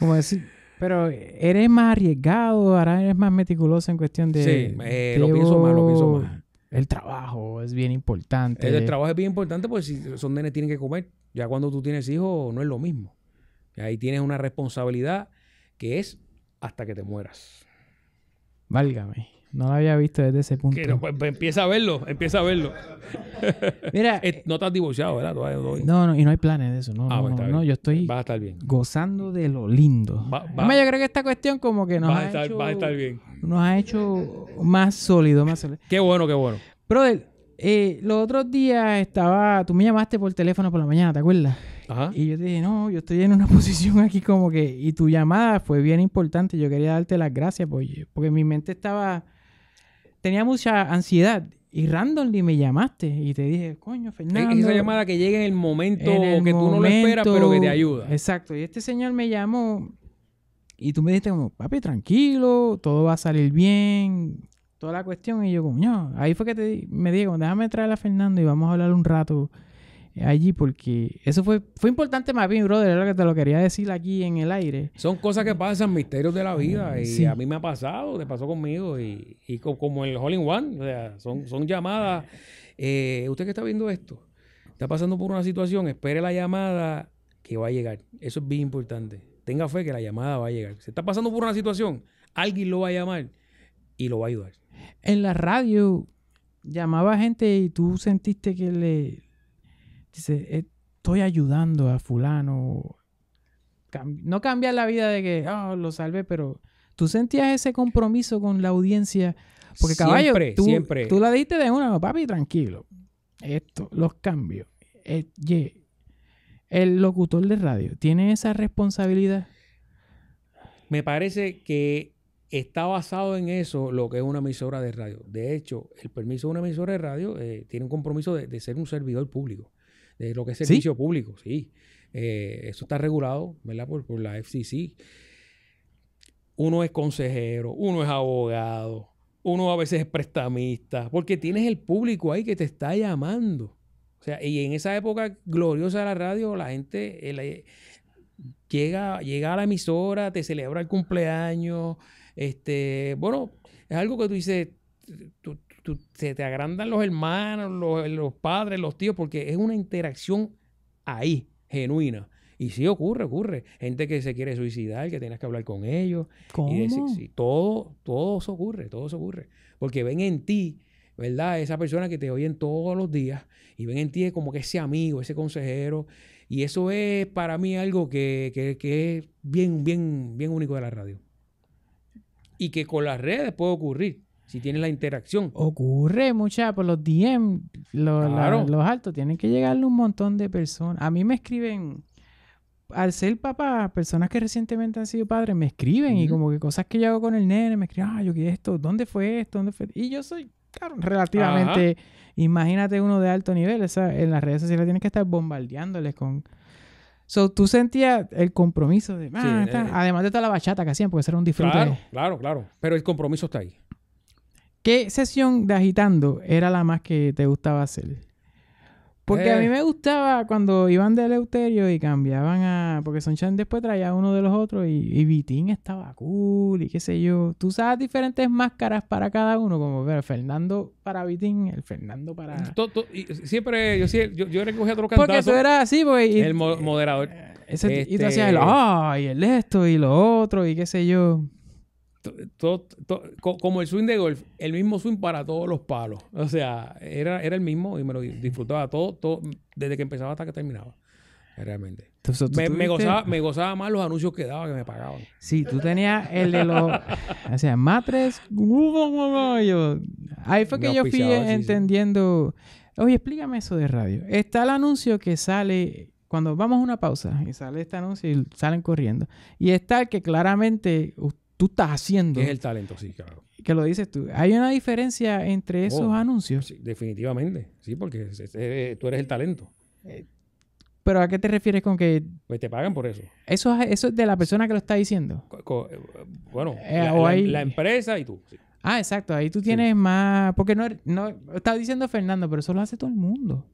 ¿Cómo decir? Pero eres más arriesgado, ahora eres más meticuloso en cuestión de... Sí, eh, lo pienso más, lo pienso más. El trabajo es bien importante. El, trabajo es bien importante porque si son nenes tienen que comer. Ya cuando tú tienes hijos no es lo mismo. Ahí tienes una responsabilidad que es hasta que te mueras. Válgame. No lo había visto desde ese punto. Pues, pues, empieza a verlo, empieza a verlo. Mira, no estás divorciado, ¿verdad? no, no, y no hay planes de eso. No, ah, no, pues, no, yo estoy gozando de lo lindo. Va, yo creo que esta cuestión como que nos ha hecho, bien. Nos ha hecho más sólido, más Qué bueno, qué bueno. Brother, eh, los otros días estaba, tú me llamaste por teléfono por la mañana, ¿te acuerdas? Ajá. Y yo te dije, no, yo estoy en una posición aquí como que, y tu llamada fue bien importante, yo quería darte las gracias porque, porque mi mente estaba tenía mucha ansiedad y randomly me llamaste y te dije, coño, Fernando. esa llamada que llegue en el momento que tú no lo esperas, pero que te ayuda. Exacto. Y este señor me llamó y tú me dijiste como, papi, tranquilo, todo va a salir bien, toda la cuestión. Y yo, coño, ahí fue que te, me dije, déjame traer a Fernando y vamos a hablar un rato allí porque eso fue, fue importante más brother, era lo que te lo quería decir aquí en el aire. Son cosas que pasan, misterios de la ah, vida, y a mí me ha pasado, te pasó conmigo, y, y como el holling One, o sea, son, son llamadas. Eh, usted que está viendo esto, está pasando por una situación, espere la llamada que va a llegar. Eso es bien importante. Tenga fe que la llamada va a llegar. Se está pasando por una situación, alguien lo va a llamar y lo va a ayudar. En la radio llamaba gente y tú sentiste que le, dice, eh, estoy ayudando a fulano. No cambiar la vida de que, ah, lo salvé, pero tú sentías ese compromiso con la audiencia. Porque caballo, tú, tú la diste de una, papi, tranquilo. Esto, los cambios. Eh, el, locutor de radio tiene esa responsabilidad. Me parece que está basado en eso lo que es una emisora de radio. De hecho, el permiso de una emisora de radio eh, tiene un compromiso de ser un servidor público de lo que es servicio público, sí. Eh, eso está regulado, ¿verdad? Por, por la FCC. Uno es consejero, uno es abogado, uno a veces es prestamista, porque tienes el público ahí que te está llamando. O sea, y en esa época gloriosa de la radio, la gente eh, llega, a la emisora, te celebra el cumpleaños. Este, bueno, es algo que tú dices, se te agrandan los hermanos, los, padres, los tíos, porque es una interacción ahí, genuina. Y sí ocurre, ocurre. Gente que se quiere suicidar, que tienes que hablar con ellos. Y todo, todo eso ocurre, todo se ocurre. Porque ven en ti, ¿verdad? Esa persona que te oyen todos los días y ven en ti como que ese amigo, ese consejero. Y eso es para mí algo que, que es bien, bien, bien único de la radio. Y que con las redes puede ocurrir si tienes la interacción. Ocurre, mucha, por los DM, los altos, tienen que llegarle un montón de personas. A mí me escriben, al ser papá, personas que recientemente han sido padres me escriben y como que cosas que yo hago con el nene, me escriben, ah, yo quiero esto, ¿dónde fue esto? ¿Dónde fue? Y yo soy, claro, relativamente, imagínate uno de alto nivel, en las redes sociales tienes que estar bombardeándoles con... So, tú sentías el compromiso de... Ah, eh. Además de toda la bachata que hacían, porque era un disfrute. claro, claro. Pero el compromiso está ahí. ¿Qué sesión de agitando era la más que te gustaba hacer? Porque a mí eh. me gustaba cuando iban de Eleuterio y cambiaban a. Porque Sunshine después traía uno de los otros y, Vitín estaba cool y qué sé yo. Tú usabas diferentes máscaras para cada uno, como el Fernando para Vitín, el Fernando para. Mm, y siempre, yo, yo, yo recogía otro cantante. Porque eso era así, güey. Pues, el moderador. Y tú hacías el. Este ¡Ay! y el esto y lo otro y qué sé yo todo, como el swing de golf, el mismo swing para todos los palos. O sea, era, era el mismo y me lo disfrutaba todo, todo, desde que empezaba hasta que terminaba. Realmente. me, gozaba, me gozaba más los anuncios que daba que me pagaban. Sí, tú tenías el de los. o sea, matres. ahí fue que yo fui entendiendo. Oye, explícame eso de radio. Está el anuncio que sale cuando vamos a una pausa y sale este anuncio y salen corriendo. Y está que claramente usted tú estás haciendo. Es el talento, sí, claro. Que lo dices tú. ¿Hay una diferencia entre esos oh, anuncios? Sí, definitivamente, sí, porque tú eres el talento. Eh, ¿Pero a qué te refieres con que...? Pues te pagan por eso. Eso, eso es de la persona que lo está diciendo. Eh, bueno, eh, la, empresa y tú. Ah, exacto. Ahí tú tienes más... Porque no, no... Estaba diciendo Fernando, pero eso lo hace todo el mundo.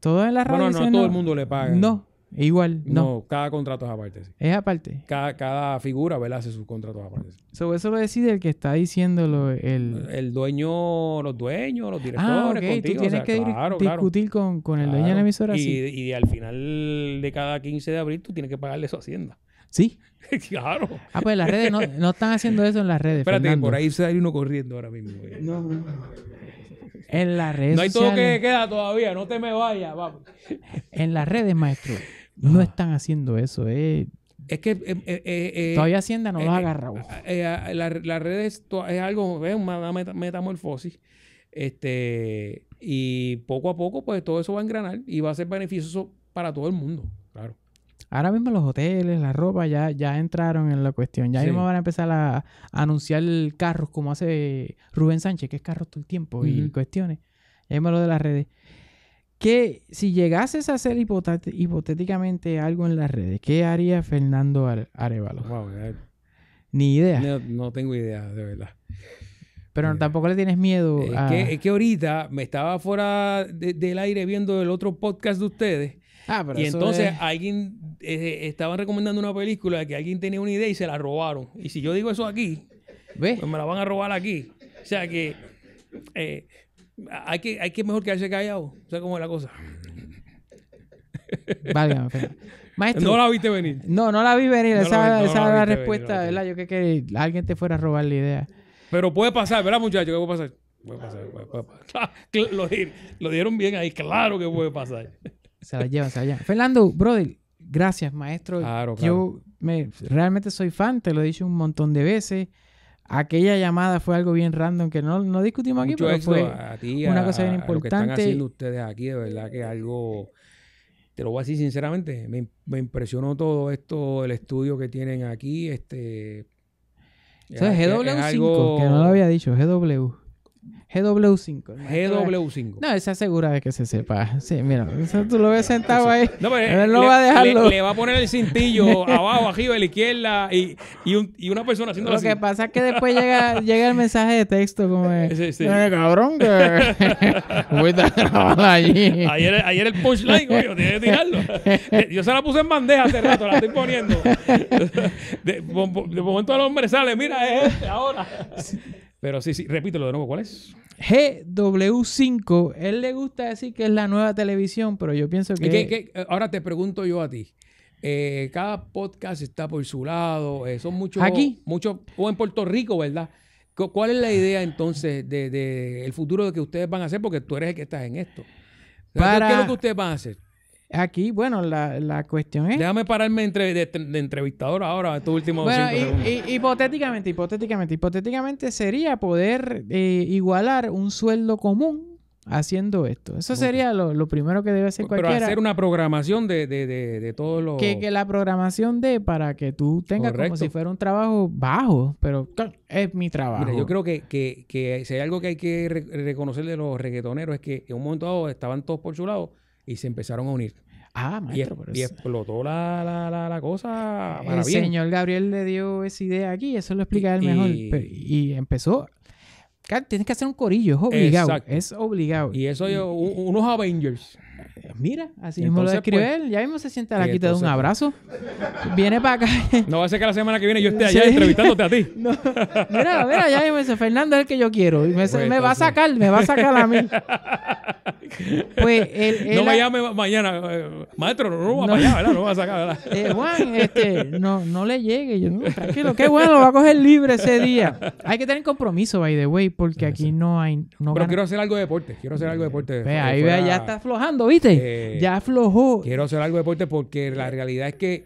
Todo en la radio... No, no, no, todo el mundo le paga. No, Igual, no. cada contrato es aparte. Es aparte. Cada, cada, figura, Hace sus contratos aparte. ¿Sobre eso lo decide el que está diciéndolo. El... el dueño, los dueños, los directores. Ah, Tú tienes que discutir Con, el dueño de la emisora. Y, y al final de cada 15 de abril, tú tienes que pagarle su hacienda. Sí. claro. Ah, pues las redes no, están haciendo eso en las redes. Espérate, por ahí se da uno corriendo ahora mismo. No, no. En las redes. No hay todo que queda todavía, no te me vayas, En las redes, maestro. No están haciendo eso. Eh. Es que... Em, eh, eh, Todavía Hacienda no lo agarra Las ah, ah, la, redes es, algo, es una metamorfosis. Este, y poco a poco, pues todo eso va a engranar y va a ser beneficioso para todo el mundo, claro. Ahora mismo los hoteles, la ropa ya, ya entraron en la cuestión. Ya van a empezar a, anunciar carros como hace Rubén Sánchez, que es carros todo el tiempo y cuestiones. Ya lo de las redes que si llegases a hacer hipotéticamente algo en las redes, ¿qué haría Fernando Arevalo? Ni idea. No, tengo idea, de verdad. Pero tampoco le tienes miedo. Es, que, es, que, ahorita me estaba fuera del aire viendo el otro podcast de ustedes. Ah, pero y entonces alguien eh, estaban recomendando una película que alguien tenía una idea y se la robaron. Y si yo digo eso aquí, ¿Ves? Pues me la van a robar aquí. O sea que eh, hay que, hay que mejor quedarse callado. O sea, cómo es la cosa. Válgame, Maestro. No la viste venir. No, no la vi venir. esa la era la respuesta, ¿verdad? Yo que alguien te fuera a robar la idea. Pero puede pasar, ¿verdad, muchacho? ¿Qué puede pasar? Puede pasar, puede, pasar. Lo, dieron bien ahí, claro que puede pasar. Se la llevan, se la Fernando, brother, gracias, maestro. Claro, claro. Yo me, realmente soy fan, te lo he dicho un montón de veces aquella llamada fue algo bien random que no, no discutimos aquí, pero fue una cosa bien importante. lo que están haciendo ustedes aquí, de verdad que algo, te lo voy a decir sinceramente, me, me impresionó todo esto, el estudio que tienen aquí, este... O sea, GW5, que no lo había dicho, GW. GW5. GW5. No, se asegura de que se sepa. Sí, mira, tú lo ves sentado ahí. No, pero él no va a dejarlo. Le, va a poner el cintillo abajo, arriba, a la izquierda y, y, una persona haciendo Lo que pasa es que después llega, llega el mensaje de texto como sí, cabrón que voy a estar allí. Ayer, ayer el punchline, güey, tiene que tirarlo. Eh, yo se la puse en bandeja hace rato, la estoy poniendo. De, momento el hombre sale, mira, es este, ahora. Pero sí, sí, repítelo de nuevo, ¿cuál es? GW5. Él le gusta decir que es la nueva televisión, pero yo pienso que... Eh, ahora te pregunto yo a ti. Eh, cada podcast está por su lado, eh, son muchos... Aquí. Muchos, o en Puerto Rico, ¿verdad? ¿Cuál es la idea entonces del de, de el futuro que ustedes van a hacer? Porque tú eres el que estás en esto. Para... ¿Qué es lo que ustedes van a hacer? Aquí, bueno, la, la cuestión es... Déjame pararme de, entrevistador ahora, tu último bueno, y, hipotéticamente, hipotéticamente, hipotéticamente sería poder eh, igualar un sueldo común haciendo esto. Eso sería lo, primero que debe hacer cualquiera. Pero hacer una programación de, de, de, de todos los... Que, la programación de para que tú tengas como si fuera un trabajo bajo, pero es mi trabajo. Mira, yo creo que, que, si hay algo que hay que reconocer de los reggaetoneros es que en un momento dado estaban todos por su lado y se empezaron a unir. Ah, y, explotó la, la, cosa. el señor Gabriel le dio esa idea aquí, eso lo explica él mejor. Y, empezó. Tienes que hacer un corillo, es obligado. Es obligado. Y eso, yo, unos Avengers mira, así mismo lo describe pues, él. ya mismo se sienta aquí, te de un abrazo. Viene para acá. No va a ser que la semana que viene yo esté allá entrevistándote a ti. Mira, mira, ya mismo dice, Fernando es el que yo quiero. Pues, me, va a sacar, me va a sacar a mí. Pues él, él eh, no me llame mañana. Maestro, no va no. para allá, ¿verdad? No va a sacar, ¿verdad? Eh, Juan, este, no, no le llegue. Yo, no, tranquilo, qué bueno, lo va a coger libre ese día. Hay que tener compromiso, by the way, porque aquí no hay... No Pero quiero hacer algo de deporte, quiero hacer algo de deporte. Pues, ahí vea ya está aflojando, ¿viste? Eh, ya aflojó. Quiero hacer algo de deporte porque la realidad es que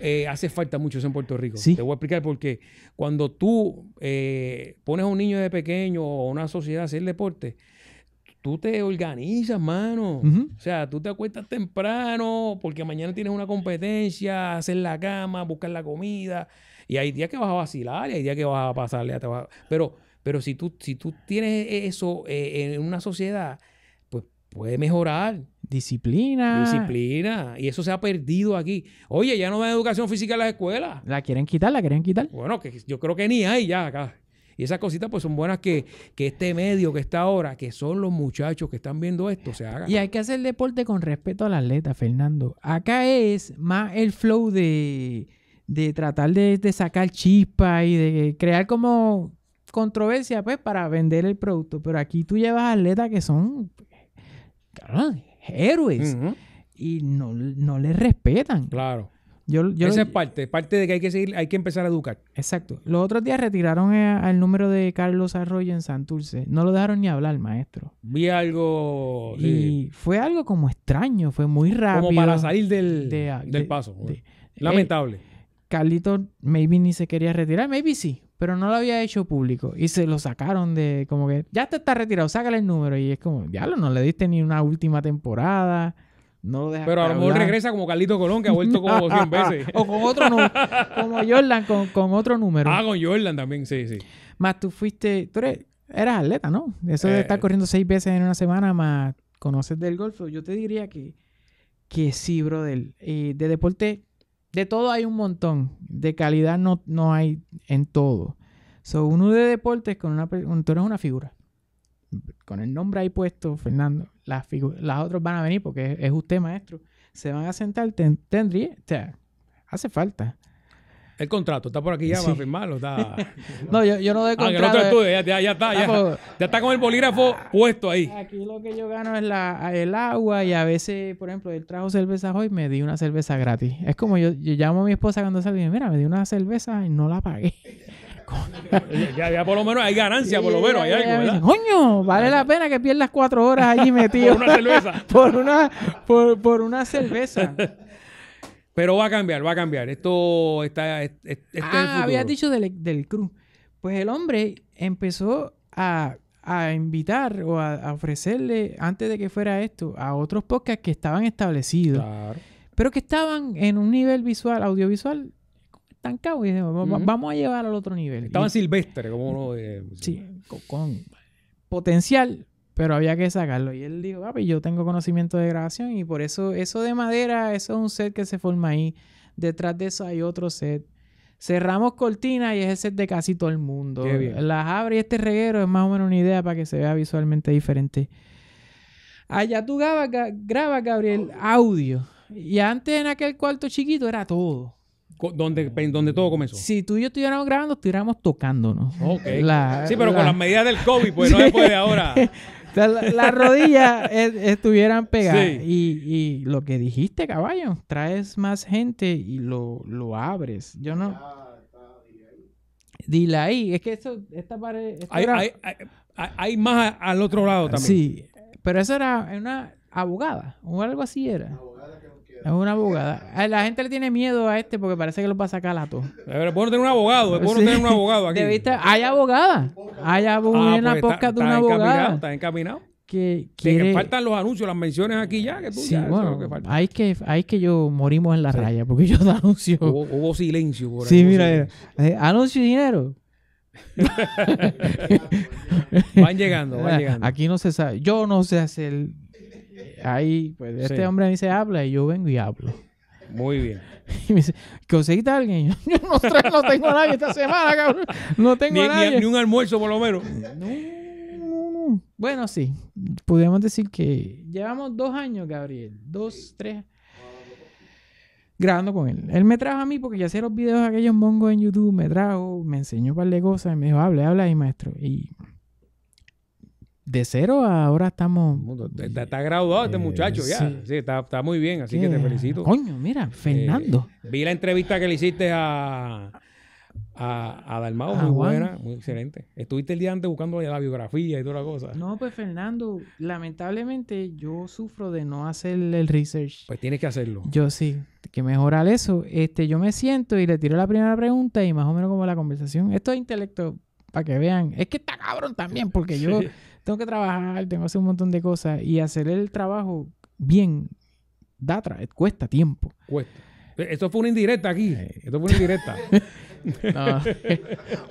eh, hace falta mucho eso en Puerto Rico. Te voy a explicar por qué. Cuando tú eh, pones a un niño de pequeño o a una sociedad a hacer deporte, tú te organizas, mano. O sea, tú te acuestas temprano porque mañana tienes una competencia, hacer la cama, buscar la comida. Y hay días que vas a vacilar y hay días que vas a pasarle a Pero, pero si, tú, si tú tienes eso en una sociedad, pues puede mejorar. Disciplina. Disciplina. Y eso se ha perdido aquí. Oye, ya no dan educación física en las escuelas. La quieren quitar, la quieren quitar. Bueno, que yo creo que ni hay ya acá. Y esas cositas pues son buenas que, este medio que está ahora, que son los muchachos que están viendo esto, se haga Y hay que hacer deporte con respeto al atleta, Fernando. Acá es más el flow de, de tratar de, sacar chispa y de crear como controversia pues para vender el producto. Pero aquí tú llevas atletas que son... Pues, héroes. Y no, no les respetan. Claro. Yo, yo Esa es parte, parte de que hay que seguir, hay que empezar a educar. Exacto. Los otros días retiraron al número de Carlos Arroyo en Santurce. No lo dejaron ni hablar, maestro. Vi algo. Y fue algo como extraño, fue muy rápido. Como para salir del, del paso. Pues. Lamentable. Carlitos Carlito, maybe ni se quería retirar, maybe sí pero no lo había hecho público. Y se lo sacaron de como que, ya te está retirado, sácale el número. Y es como, diablo, no le diste ni una última temporada. No lo dejas Pero a lo mejor regresa como Carlito Colón, que ha vuelto como 100 veces. o con otro número. como Jordan, con, otro número. Ah, con Jordan también, sí, sí. Más tú fuiste, tú eras atleta, ¿no? Eso de eh, estar corriendo seis veces en una semana, más conoces del golf. Yo te diría que, que sí, brother. Eh, de deporte de todo hay un montón. De calidad no, no hay en todo. So, uno de deportes con una... Tú eres una figura. Con el nombre ahí puesto, Fernando. Las, las otras van a venir porque es, usted, maestro. Se van a sentar. tendría... O sea, hace falta. El contrato está por aquí ya para firmarlo. Está... no, yo, no ah, de contrato. Ah, ya, ya, ya, está, ah, pues, ya, está con el bolígrafo puesto ahí. Aquí lo que yo gano es la, el agua y a veces, por ejemplo, él trajo cerveza hoy, me di una cerveza gratis. Es como yo, llamo a mi esposa cuando salgo y me mira, me di una cerveza y no la pagué. ya, ya, por lo menos hay ganancia, por lo menos hay algo, Coño, vale la pena que pierdas cuatro horas allí metido. por una cerveza. por, una, por, por una cerveza. Pero va a cambiar, va a cambiar. Esto está. Este ah, habías dicho del, del cruz. Pues el hombre empezó a, invitar o a, ofrecerle, antes de que fuera esto, a otros podcasts que estaban establecidos. Pero que estaban en un nivel visual, audiovisual, estancado. Y vamos a llevar al otro nivel. Estaban silvestres, como uno. sí, con potencial pero había que sacarlo. Y él dijo, papi, yo tengo conocimiento de grabación y por eso, eso de madera, eso es un set que se forma ahí. Detrás de eso hay otro set. Cerramos cortinas y es el set de casi todo el mundo. Las abre y este reguero es más o menos una idea para que se vea visualmente diferente. Allá tú grabas, Gabriel, audio. Y antes en aquel cuarto chiquito era todo. Donde, donde, todo comenzó. Si tú y yo estuviéramos grabando, estuviéramos tocándonos. sí, pero con las medidas del COVID, pues no después de ahora las la, rodillas estuvieran pegadas. Y, y, lo que dijiste, caballo, traes más gente y lo, lo abres. Yo no. Dile ahí, es que eso, esta pared. hay, hay, hay, hay, más al otro lado también. Sí, pero eso era una abogada o algo así era. Es una abogada. la gente le tiene miedo a este porque parece que lo va a sacar a todos. Es bueno tener un abogado. Es bueno tener un abogado aquí. Hay abogada. Hay ah, abogada. Ah, una pues podcast de una abogada. Está encaminado. Que, que faltan los anuncios, las menciones aquí ya. Que tú, sí, bueno, que falta. Hay, que, hay que yo morimos en la raya porque yo anuncio. Hubo, silencio por ahí. Sí, mira, eh, anuncio y dinero. van llegando, van eh, llegando. Aquí no se sabe. Yo no sé hacer ahí, pues este hombre hombre me dice, habla, y yo vengo y hablo. Muy bien. Y me dice, ¿conseguiste a alguien? Yo, no, no, tengo a nadie esta semana, cabrón. No tengo a nadie. Ni, un almuerzo, por lo menos. No, no, no. Bueno, sí. Podríamos decir que llevamos dos años, Gabriel. Dos, tres. Grabando con él. Él me trajo a mí porque ya hacía los videos de aquellos mongos en YouTube. Me trajo, me enseñó un par de cosas. Y me dijo, hable, habla ahí, maestro. Y de cero ahora estamos. Está, graduado este eh, muchacho ya. Sí, está, muy bien, así que te felicito. Coño, mira, eh, Fernando. vi la entrevista que le hiciste a, a, a muy buena, muy excelente. Estuviste el día antes buscando la biografía y toda la cosa. No, pues Fernando, lamentablemente yo sufro de no hacer el research. Pues tienes que hacerlo. Yo sí, que mejorar eso. Este, yo me siento y le tiro la primera pregunta y más o menos como la conversación. Esto es intelecto, para que vean. Es que está cabrón también, porque yo tengo que trabajar, tengo que hacer un montón de cosas y hacer el trabajo bien da cuesta tiempo. Cuesta. Eh, Esto fue una indirecta aquí. Eh. Esto fue una indirecta.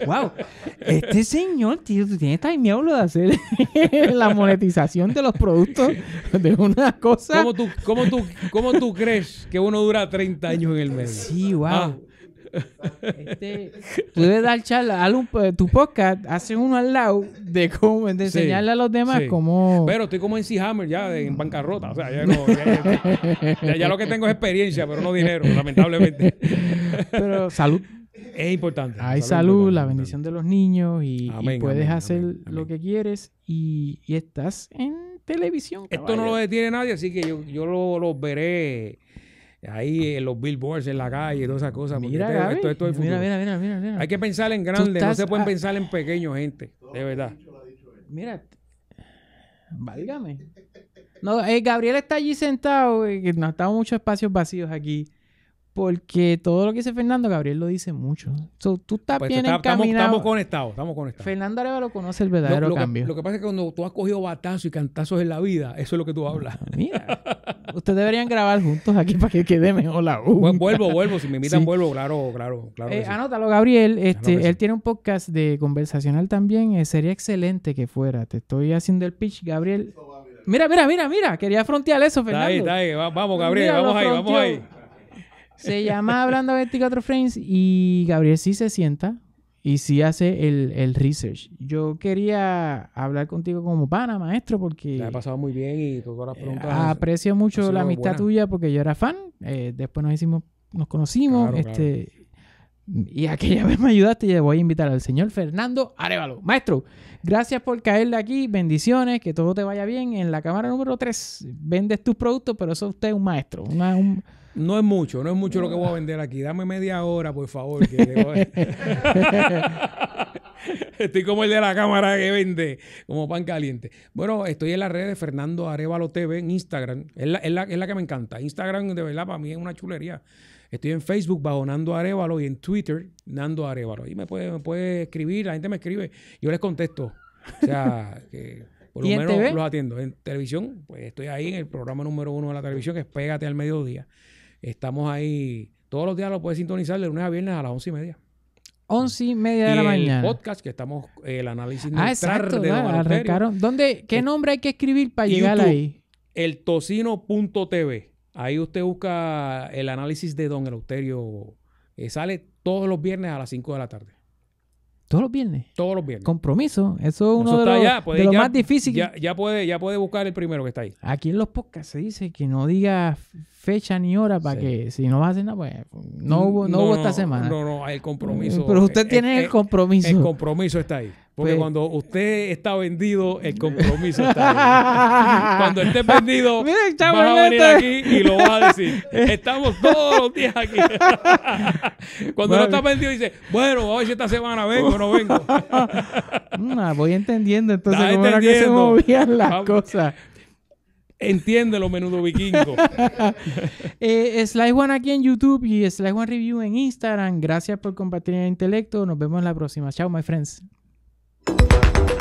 wow. Este señor, tío, tiene timeado lo de hacer la monetización de los productos de una cosa. ¿Cómo tú, cómo, tú, crees que uno dura 30 años en el medio? Sí, wow. Este, tú dar charla, haz eh, tu podcast, hace uno al lado de cómo de enseñarle a los demás cómo. Pero estoy como en C. Hammer ya, en mm. bancarrota. O sea, ya, lo que tengo es experiencia, pero no dinero, lamentablemente. Pero salud. Es importante. Hay salud, la bendición de los niños y, puedes hacer lo que quieres y, estás en televisión. Esto no lo detiene nadie, así que yo, yo lo, lo veré ahí eh, los billboards, en la calle, todas esas cosas. Mira, esto, mira, mira, mira, mira, mira, Hay que pensar en grande, no se pueden pensar en pequeño, gente, de verdad. Mira, válgame. No, eh, Gabriel está allí sentado, eh, no estamos muchos espacios vacíos aquí. Porque todo lo que dice Fernando, Gabriel lo dice mucho. So, tú estás pues, bien Estamos, conectados, estamos conectados. Fernando Arevalo conoce el verdadero cambio. lo que pasa es que cuando tú has cogido batazos y cantazos en la vida, eso es lo que tú hablas. Ah, mira, ustedes deberían grabar juntos aquí para que quede mejor la U. vuelvo, vuelvo. Si me invitan, vuelvo. Claro, claro, claro. Eh, anótalo, Gabriel. Este, él tiene un podcast de conversacional también. Eh, sería excelente que fuera. Te estoy haciendo el pitch, Gabriel. Mira, mira, mira, mira. Quería frontear eso, Fernando. ahí, Vamos, Gabriel. vamos ahí, vamos ahí. Se llama Hablando 24 Frames y Gabriel sí se sienta y sí hace el, research. Yo quería hablar contigo como pana, maestro, porque... Te ha pasado muy bien y todas las eh, preguntas... aprecio mucho la amistad tuya porque yo era fan. Eh, después nos hicimos, nos conocimos. este, Y aquella vez me ayudaste y le voy a invitar al señor Fernando Arevalo. Maestro, gracias por caerle aquí. Bendiciones, que todo te vaya bien. En la cámara número 3 vendes tus productos, pero eso usted un maestro. un, no es mucho, no es mucho lo que voy a vender aquí. Dame media hora, por favor. estoy como el de la cámara que vende, como pan caliente. Bueno, estoy en la red de Fernando Arevalo TV en Instagram. Es la, que me encanta. Instagram, de verdad, para mí es una chulería. Estoy en Facebook bajo Nando Arevalo y en Twitter Nando Arevalo. Y me puede, me puede escribir, la gente me escribe, yo les contesto. O sea, por lo menos los atiendo. En televisión, pues estoy ahí en el programa número uno de la televisión, que es Pégate al Mediodía. Estamos ahí todos los días, lo puedes sintonizar de lunes a viernes a las once y media. Once y media de y la el mañana. podcast que estamos, eh, el análisis ah, exacto, de claro, arrancaron. ¿Dónde, ¿Qué nombre hay que escribir para llegar ahí? El tocino.tv. Ahí usted busca el análisis de Don Eleuterio. Eh, sale todos los viernes a las 5 de la tarde. Todos los viernes. Todos los viernes. Compromiso. Eso es uno de, los, más difíciles. Ya, puede, ya puede buscar el primero que está ahí. Aquí en los podcasts se dice que no diga fecha ni hora para que si no va a hacer nada, pues no hubo, no, esta semana. No, no, el compromiso. Pero usted tiene el compromiso. El compromiso está ahí. Porque pues- cuando usted está vendido, el compromiso está ahí. cuando esté vendido, vas a venir este. aquí y lo va a decir. Estamos todos los días aquí. cuando no está vendido, dice, bueno, hoy a esta semana vengo o no vengo. Mm, ah, voy entendiendo entonces cómo que se movían las cosas. Entiéndelo, menudo vikingo. eh, One aquí en YouTube y Slide One Review en Instagram. Gracias por compartir el intelecto. Nos vemos en la próxima. Chao, my friends. Thank you.